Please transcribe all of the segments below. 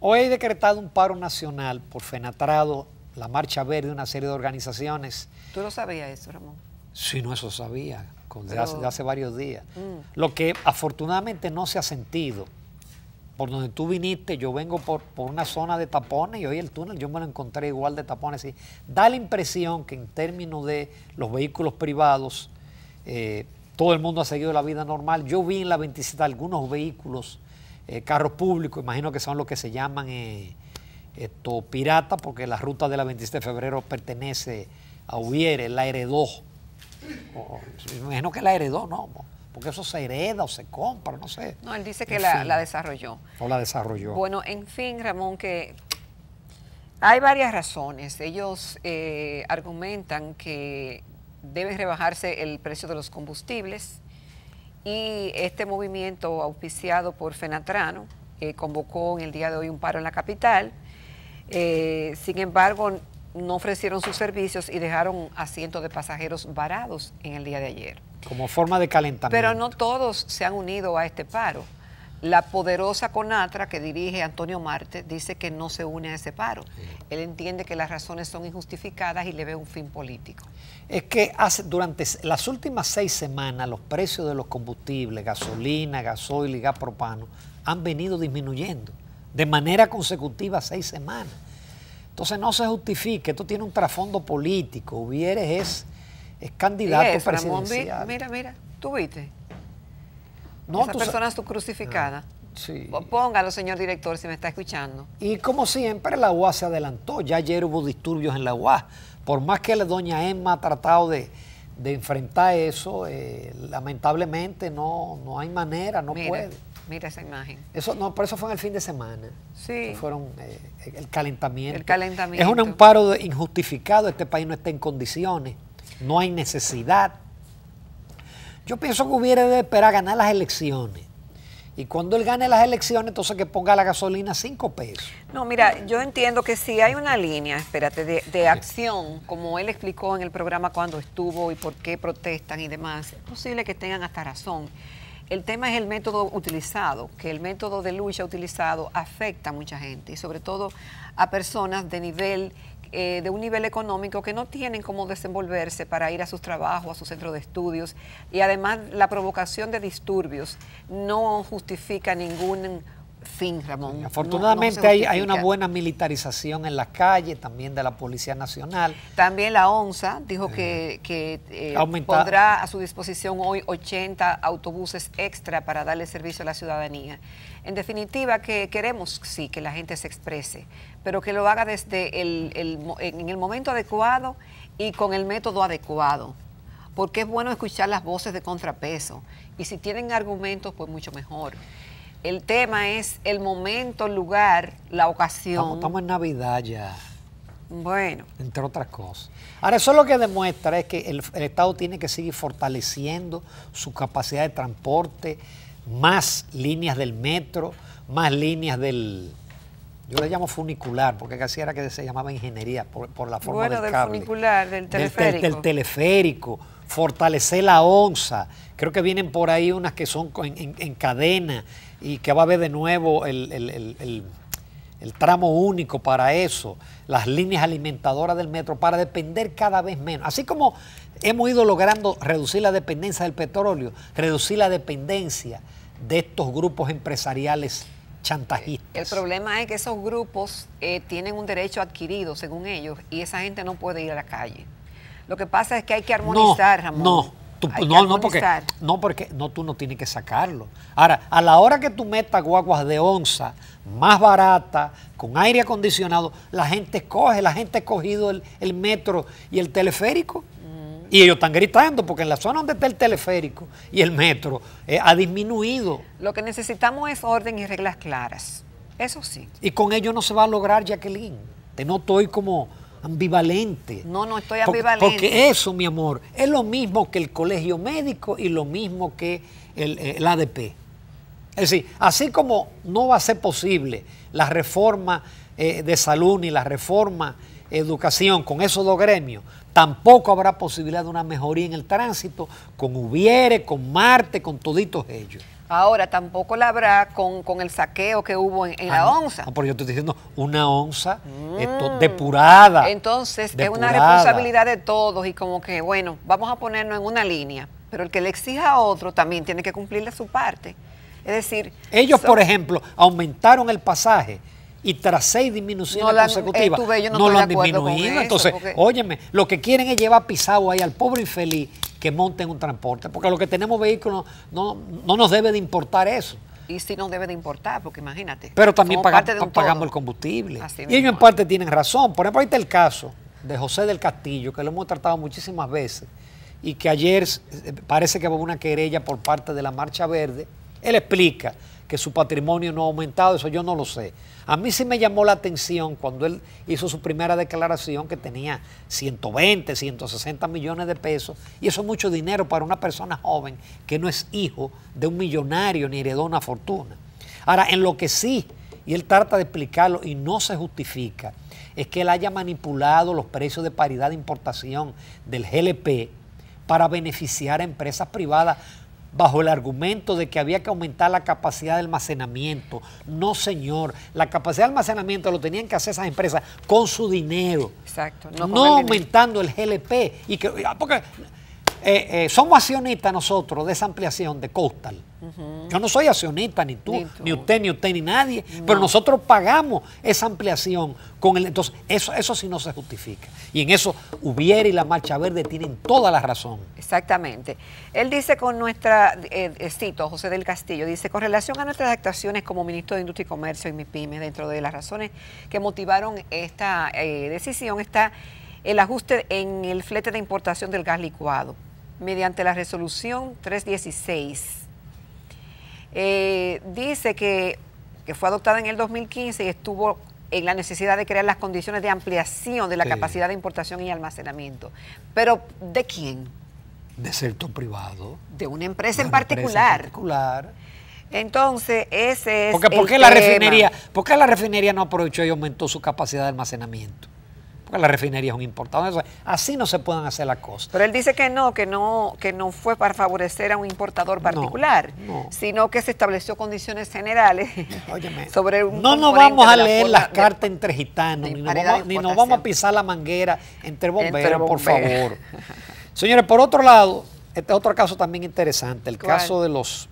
Hoy he decretado un paro nacional por Fenatrado, la Marcha Verde, una serie de organizaciones. ¿Tú lo sabías eso, Ramón? Sí, no, eso sabía, desde hace, varios días. Mm. Lo que afortunadamente no se ha sentido por donde tú viniste, yo vengo por, una zona de tapones y hoy el túnel yo me lo encontré igual de tapones. Y da la impresión que en términos de los vehículos privados, eh, todo el mundo ha seguido la vida normal. Yo vi en la 27 algunos vehículos, eh, carros públicos, imagino que son los que se llaman eh, esto, pirata, porque la ruta de la 27 de febrero pertenece a Uriere, la heredó. O, imagino que la heredó, ¿no? porque eso se hereda o se compra, no sé. No, él dice que la, desarrolló. O la desarrolló. Bueno, en fin, Ramón, que hay varias razones. Ellos eh, argumentan que debe rebajarse el precio de los combustibles y este movimiento auspiciado por Fenatrano eh, convocó en el día de hoy un paro en la capital. Eh, sin embargo, no ofrecieron sus servicios y dejaron asientos de pasajeros varados en el día de ayer. Como forma de calentamiento. Pero no todos se han unido a este paro. La poderosa CONATRA que dirige Antonio Marte dice que no se une a ese paro. Él entiende que las razones son injustificadas y le ve un fin político. Es que durante las últimas seis semanas los precios de los combustibles, gasolina, gasoil y gas propano, han venido disminuyendo de manera consecutiva seis semanas. Entonces no se justifica. esto tiene un trasfondo político. Hubieres es es candidato presidencial. mira, mira, tú viste. No, personas tú crucificadas. Ah, sí. Póngalo, señor director, si me está escuchando. Y como siempre, la UA se adelantó. Ya ayer hubo disturbios en la UA. Por más que la doña Emma ha tratado de, enfrentar eso, eh, lamentablemente no, no hay manera, no puede. Mira esa imagen. Eso, no, por eso fue en el fin de semana. Sí. Fueron eh, el calentamiento. El calentamiento. Es un amparo injustificado. Este país no está en condiciones no hay necesidad. Yo pienso que hubiera de esperar ganar las elecciones. Y cuando él gane las elecciones, entonces que ponga la gasolina cinco pesos. No, mira, yo entiendo que si hay una línea, espérate, de, de, acción, como él explicó en el programa cuando estuvo y por qué protestan y demás, es posible que tengan hasta razón. El tema es el método utilizado, que el método de lucha utilizado afecta a mucha gente y sobre todo a personas de nivel eh, de un nivel económico que no tienen cómo desenvolverse para ir a sus trabajos, a sus centros de estudios, y además la provocación de disturbios no justifica ningún fin, Ramón. Afortunadamente hay, una buena militarización en la calle también de la Policía Nacional. También la ONSA dijo eh, que, que eh, pondrá a su disposición hoy 80 autobuses extra para darle servicio a la ciudadanía. En definitiva, que queremos, sí, que la gente se exprese, pero que lo haga desde el, el en el momento adecuado y con el método adecuado porque es bueno escuchar las voces de contrapeso. Y si tienen argumentos, pues mucho mejor. El tema es el momento, el lugar, la ocasión. Estamos, en Navidad ya. Bueno. Entre otras cosas. Ahora, eso lo que demuestra es que el, Estado tiene que seguir fortaleciendo su capacidad de transporte, más líneas del metro, más líneas del, yo le llamo funicular, porque casi era que se llamaba ingeniería, por, la forma bueno, del, cable. funicular, del teleférico. Del, teleférico, fortalecer la onza. Creo que vienen por ahí unas que son en, cadena y que va a haber de nuevo el, tramo único para eso. Las líneas alimentadoras del metro para depender cada vez menos. Así como hemos ido logrando reducir la dependencia del petróleo, reducir la dependencia de estos grupos empresariales chantajistas. El problema es que esos grupos eh, tienen un derecho adquirido, según ellos, y esa gente no puede ir a la calle. Lo que pasa es que hay que armonizar, Ramón. No, tú, no, porque, no, porque tú no tienes que sacarlo. Ahora, a la hora que tú metas guaguas de onza, más barata, con aire acondicionado, la gente escoge, la gente ha cogido el metro y el teleférico y ellos están gritando porque en la zona donde está el teleférico y el metro eh, ha disminuido. Lo que necesitamos es orden y reglas claras. Eso sí. Y con ello no se va a lograr, Jacqueline. Te noto como ambivalente. No, no estoy ambivalente. Porque eso, mi amor, es lo mismo que el colegio médico y lo mismo que el, eh, ADP. Es decir, así como no va a ser posible la reforma eh, de salud ni la reforma educación, con esos dos gremios, tampoco habrá posibilidad de una mejoría en el tránsito con Ubiere con Marte, con toditos ellos. Ahora, tampoco la habrá con, el saqueo que hubo en, la ah, onza. No, ah, porque yo estoy diciendo una onza mm. depurada. Entonces, es una responsabilidad de todos y como que, bueno, vamos a ponernos en una línea, pero el que le exija a otro también tiene que cumplirle su parte. Es decir... Ellos, por ejemplo, aumentaron el pasaje y tras seis disminuciones consecutivas no, lo han disminuido. Entonces, óyeme, lo que quieren es llevar pisado ahí al pobre infeliz que monte en un transporte, porque lo que tenemos vehículos no, no nos debe de importar eso. Y si no debe de importar, porque imagínate. Pero también pagamos, el combustible. y ellos en parte tienen razón. Por ejemplo, ahí está el caso de José del Castillo, que lo hemos tratado muchísimas veces, y que ayer eh, parece que hubo una querella por parte de la Marcha Verde, él explica que su patrimonio no ha aumentado, eso yo no lo sé. A mí sí me llamó la atención cuando él hizo su primera declaración que tenía 120, 160 millones de pesos, y eso es mucho dinero para una persona joven que no es hijo de un millonario ni heredó una fortuna. Ahora, en lo que sí, y él trata de explicarlo y no se justifica, es que él haya manipulado los precios de paridad de importación del GLP para beneficiar a empresas privadas bajo el argumento de que había que aumentar la capacidad de almacenamiento. No, señor, la capacidad de almacenamiento lo tenían que hacer esas empresas con su dinero. Exacto. No, aumentando el GLP. Y que, ah, porque eh, eh, somos accionistas nosotros de esa ampliación de Coastal. Yo no soy accionista, ni tú, ni, usted, ni usted, ni nadie, pero nosotros pagamos esa ampliación con el... Entonces, eso, eso sí no se justifica. Y en eso Hubiera y la Marcha Verde tienen toda la razón. Exactamente. Él dice con nuestra, eh, eh cito, José del Castillo, dice, con relación a nuestras actuaciones como ministro de Industria y Comercio y MiPyme dentro de las razones que motivaron esta decisión está el ajuste en el flete de importación del gas licuado mediante la resolución 316. Eh, dice que, fue adoptada en el 2015 y estuvo en la necesidad de crear las condiciones de ampliación de la capacidad de importación y almacenamiento. Pero ¿de quién? De sector privado. De una empresa, en, particular. Entonces, ese es. Porque, la refinería, ¿Por qué la refinería no aprovechó y aumentó su capacidad de almacenamiento? porque la refinería es un importador. así no se pueden hacer las cosas. Pero él dice que no, que no, que no fue para favorecer a un importador particular, sino que se estableció condiciones generales sobre un No nos vamos a leer las cartas entre gitanos, ni nos, vamos, a pisar la manguera entre bomberos, por favor. Señores, por otro lado, este otro caso también interesante, el caso de los,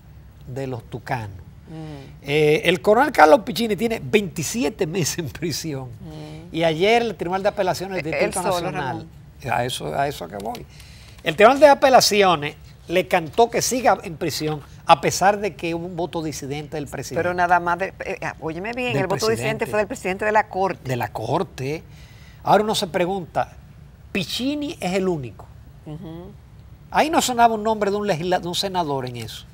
de los tucanos. Mm. Eh, el coronel Carlos Pichini tiene 27 meses en prisión. Mm. Y ayer el Tribunal de Apelaciones del Distrito Nacional, a eso, a eso que voy, el Tribunal de Apelaciones le cantó que siga en prisión a pesar de que hubo un voto disidente del presidente. Pero nada más, de, eh, eh, óyeme bien, el voto disidente fue del presidente de la Corte. De la Corte. Ahora uno se pregunta, Piccini es el único. Ahí no sonaba un nombre de un, un senador en eso.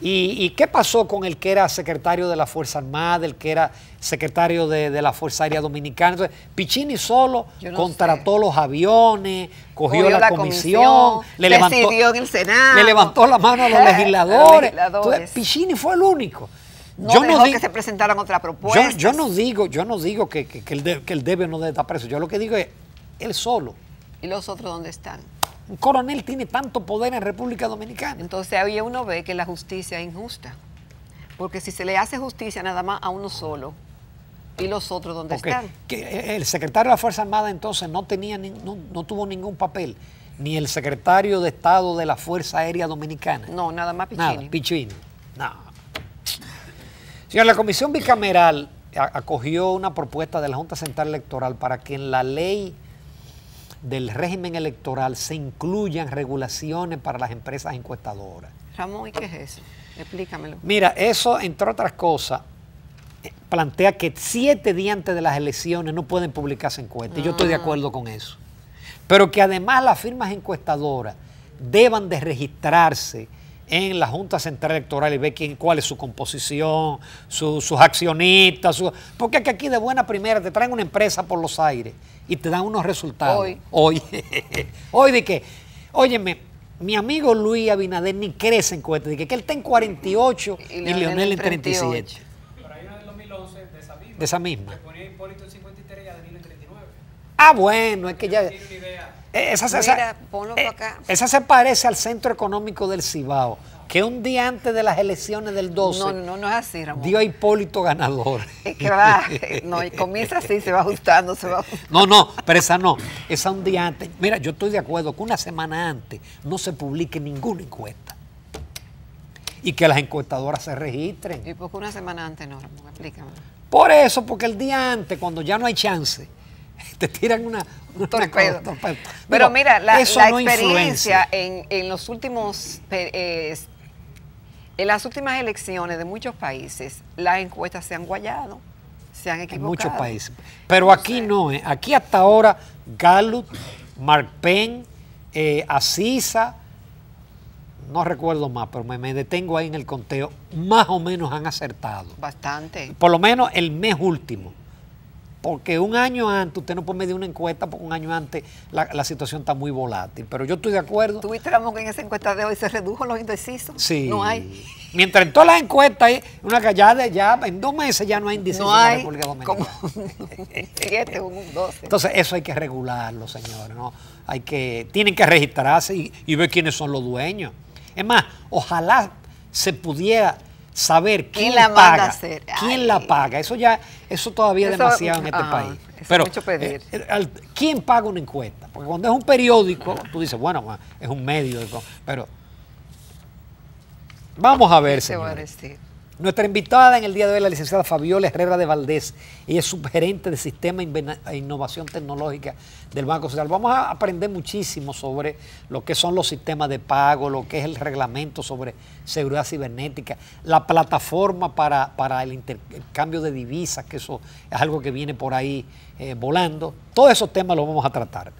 ¿Y, qué pasó con el que era secretario de la Fuerza Armada, el que era secretario de, la Fuerza Aérea Dominicana? Pichini solo contrató los aviones, cogió, la, comisión, le, levantó, levantó la mano a los legisladores. Pichini fue el único. No yo no digo, que se presentaran otra propuesta. Yo, no digo, yo no digo que, que, el que el debe no debe estar preso. Yo lo que digo es él solo. ¿Y los otros dónde están? Un coronel tiene tanto poder en República Dominicana. Entonces ahí uno ve que la justicia es injusta. Porque si se le hace justicia nada más a uno solo, ¿y los otros dónde están? Eh, el secretario de la Fuerza Armada entonces no, tenía no, tuvo ningún papel, ni el secretario de Estado de la Fuerza Aérea Dominicana. No, nada más Pichini. Nada, Pichini. Señor, la Comisión Bicameral acogió una propuesta de la Junta Central Electoral para que en la ley del régimen electoral se incluyan regulaciones para las empresas encuestadoras. Ramón, ¿y qué es eso? Explícamelo. Mira, eso, entre otras cosas, eh, plantea que siete días antes de las elecciones no pueden publicarse encuestas. Yo estoy de ah. acuerdo con eso. Pero que además las firmas encuestadoras deban de registrarse en la Junta Central Electoral y ve quién, cuál es su composición, sus accionistas. porque es que aquí de buena primera te traen una empresa por los aires y te dan unos resultados. Hoy. Hoy, de qué? óyeme, mi amigo Luis Abinader ni crece en cuenta, de que, él está en 48 y, Leonel, en 37. Pero hay una del 2011 de esa misma. De esa misma. Que ponía Hipólito en 53 y en 39. Ah, bueno, es que ya... Eh, esa, se, parece al centro económico del Cibao, que un día antes de las elecciones del 12 dio a Hipólito ganador. Es que va, no, y comienza así, se va ajustando, se va ajustando. No, no, pero esa no, esa un día antes. Mira, yo estoy de acuerdo que una semana antes no se publique ninguna encuesta y que las encuestadoras se registren. ¿Y por qué una semana antes no, Ramón? Por eso, porque el día antes, cuando ya no hay chance, te tiran una, un Pero mira, la, experiencia en, los últimos en las últimas elecciones de muchos países, las encuestas se han guayado, se han equivocado. En muchos países. Pero aquí no, ¿eh? aquí hasta ahora Gallup, Mark Penn, eh, Asisa, no recuerdo más, pero me, me, detengo ahí en el conteo, más o menos han acertado. Bastante. Por lo menos el mes último porque un año antes, usted no puede medir una encuesta, porque un año antes la, situación está muy volátil. Pero yo estoy de acuerdo. Tuviste, la en esa encuesta de hoy se redujo los indecisos. Sí. No hay. Mientras en todas las encuestas hay una callada, ya en dos meses ya no hay indecisos no hay, en la República Dominicana. un, Entonces, eso hay que regularlo, señores. Hay que, tienen que registrarse y ver quiénes son los dueños. Es más, ojalá se pudiera saber quién, la paga, quién la paga. Eso ya, eso todavía es demasiado en este ah, país. Es mucho pedir. Eh, eh, ¿quién paga una encuesta? Porque cuando es un periódico, tú dices, bueno, es un medio, pero Vamos a ver, nuestra invitada en el día de hoy es la licenciada Fabiola Herrera de Valdés. y es subgerente de Sistema e Innovación Tecnológica del Banco Central. Vamos a aprender muchísimo sobre lo que son los sistemas de pago, lo que es el reglamento sobre seguridad cibernética, la plataforma para, el intercambio de divisas, que eso es algo que viene por ahí eh, volando. Todos esos temas los vamos a tratar.